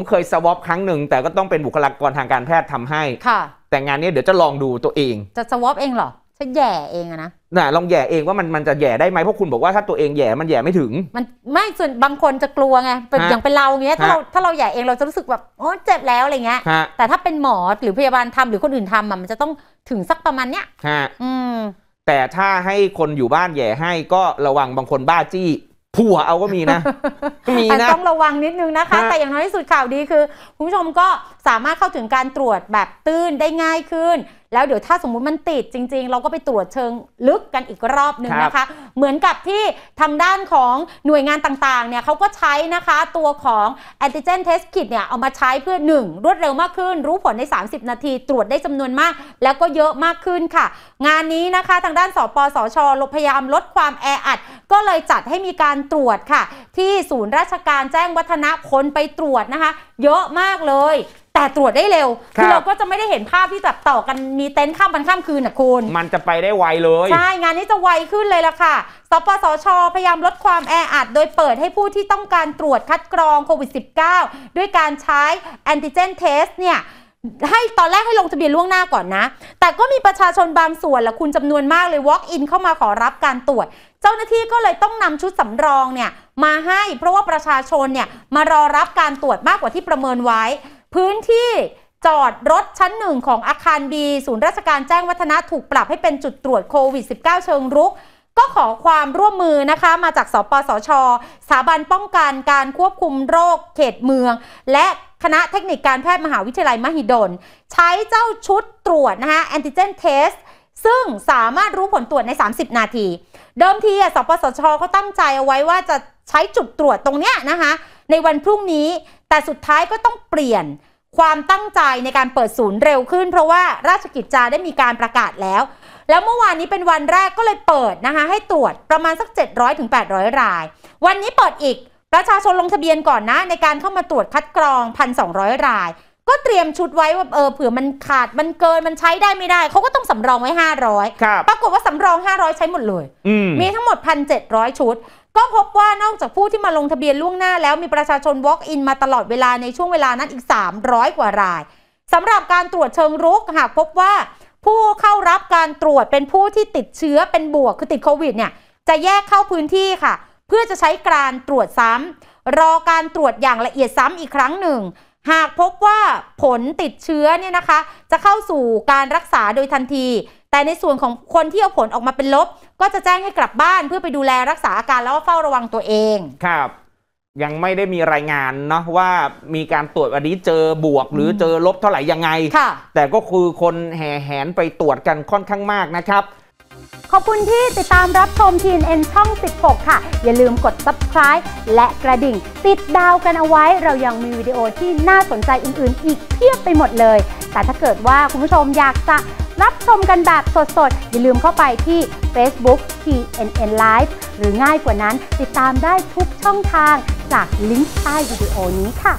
มเคยสวอปครั้งหนึ่งแต่ก็ต้องเป็นบุคลากรทางการแพทย์ทำให้ ค่ะ แต่งานนี้เดี๋ยวจะลองดูตัวเอง จะสวอปเองเหรอจะแย่เองอะนะน่ะลองแย่เองว่ามันมันจะแย่ได้ไหมเพราะคุณบอกว่าถ้าตัวเองแย่มันแย่ไม่ถึง มันไม่ส่วนบางคนจะกลัวไงเป็นอย่างเป็นเราเงี้ยถ้าเราถ้าเราแย่เองเราจะรู้สึกแบบโอ้เจ็บแล้วอะไรเงี้ยแต่ถ้าเป็นหมอหรือพยาบาลทำหรือคนอื่นทำอะมันจะต้องถึงสักประมาณเนี้ยฮะอืม แต่ถ้าให้คนอยู่บ้านแย่ให้ก็ระวังบางคนบ้าจี้ผัวเอาก็มีนะมีนะ ต้องระวังนิดนึงนะคะ แต่อย่างน้อยที่สุดข่าวดีคือคุณผู้ชมก็สามารถเข้าถึงการตรวจแบบตื้นได้ง่ายขึ้น แล้วเดี๋ยวถ้าสมมุติมันติดจริง ๆ เราก็ไปตรวจเชิงลึกกันอีกรอบหนึ่งนะคะ เหมือนกับที่ทางด้านของหน่วยงานต่าง ๆเนี่ยเขาก็ใช้นะคะตัวของแอนติเจนเทสกิตเนี่ยเอามาใช้เพื่อ 1 รวดเร็วมากขึ้น รู้ผลใน 30 นาที ตรวจได้จำนวนมาก แล้วก็เยอะมากขึ้นค่ะ งานนี้นะคะทางด้านสปสชลพยายามลดความแออัดก็เลยจัดให้มีการตรวจค่ะ ที่ศูนย์ราชการแจ้งวัฒนะคนไปตรวจนะคะ เยอะมากเลย แต่ตรวจได้เร็วคือเราก็จะไม่ได้เห็นภาพที่จับต่อกันมีเต็นท์ข้ามวันข้ามคืนนะคุณ มันจะไปได้ไวเลย ใช่ งานนี้จะไวขึ้นเลยล่ะค่ะสปสชพยายามลดความแออัดโดยเปิดให้ผู้ที่ต้องการตรวจคัดกรองโควิด -19 ด้วยการใช้แอนติเจนเทสเนี่ยให้ตอนแรกให้ลงทะเบียนล่วงหน้าก่อนนะ แต่ก็มีประชาชนบางส่วนและคุณจำนวนมากเลย walk in เข้ามาขอรับการตรวจเจ้าหน้าที่ก็เลยต้องนำชุดสำรองเนี่ยมาให้เพราะว่าประชาชนเนี่ยมารอรับการตรวจมากกว่าที่ประเมินไว้ พื้นที่จอดรถชั้นหนึ่งของอาคารบีศูนย์ราชการแจ้งวัฒนะถูกปรับให้เป็นจุดตรวจโควิด -19 เชิงรุก ก็ขอความร่วมมือนะคะมาจากสปสชสถาบันป้องกันการควบคุมโรคเขตเมือง และคณะเทคนิคการแพทย์มหาวิทยาลัยมหิดล ใช้เจ้าชุดตรวจนะคะแอนติเจนเทสซึ่งสามารถรู้ผลตรวจใน 30 นาที เดิมทีสปสชเขาตั้งใจเอาไว้ว่าจะใช้จุดตรวจตรงเนี้ยนะคะ ในวันพรุ่งนี้ แต่สุดท้ายก็ต้องเปลี่ยนความตั้งใจในการเปิดศูนย์เร็วขึ้นเพราะว่าราชกิจจาได้มีการประกาศแล้ว แล้วเมื่อวานนี้เป็นวันแรกก็เลยเปิดนะคะให้ตรวจประมาณสัก700ถึง800 ราย วันนี้เปิดอีก ประชาชนลงทะเบียนก่อนนะในการเข้ามาตรวจคัดกรอง 1,200 รายก็เตรียมชุดไว้ว่าเออเผื่อมันขาดมันเกินมันใช้ได้ไม่ได้ เขาก็ต้องสำรองไว้ 500ครับปรากฏว่าสำรอง 500 ใช้หมดเลย มีทั้งหมด 1,700 ชุด ก็พบว่านอกจากผู้ที่มาลงทะเบียนล่วงหน้าแล้วมีประชาชน walk in มาตลอดเวลาในช่วงเวลานั้นอีก 300 กว่ารายสำหรับการตรวจเชิงรุกหากพบว่า ผู้เข้ารับการตรวจเป็นผู้ที่ติดเชื้อเป็นบวกคือติดโควิดเนี่ยจะแยกเข้าพื้นที่ค่ะ เพื่อจะใช้การตรวจซ้ำรอการตรวจอย่างละเอียดซ้ำอีกครั้งหนึ่งหากพบว่าผลติดเชื้อเนี่ยนะคะ จะเข้าสู่การรักษาโดยทันที แต่ในส่วนของคนที่เอาผลออกมาเป็นลบก็จะแจ้งให้กลับบ้านเพื่อไปดูแลรักษาอาการแล้วก็เฝ้าระวังตัวเองครับ ยังไม่ได้มีรายงานเนาะว่ามีการตรวจวันนี้เจอบวกหรือเจอลบเท่าไหร่ยังไง แต่ก็คือคนแห่แหนไปตรวจกันค่อนข้างมากนะครับขอบคุณที่ติดตามรับชมทีนเอ็นช่อง 16 ค่ะ อย่าลืมกด subscribe และกระดิ่ง ติดดาวกันเอาไว้เรายังมีวิดีโอที่น่าสนใจอื่น ๆ อีก เพียบไปหมดเลย แต่ถ้าเกิดว่าคุณผู้ชมอยากจะรับชมกันแบบสดๆ อย่าลืมเข้าไปที่ Facebook TNN Live หรือง่ายกว่านั้นติดตามได้ทุกช่องทางจากลิงก์ใต้วิดีโอนี้ค่ะ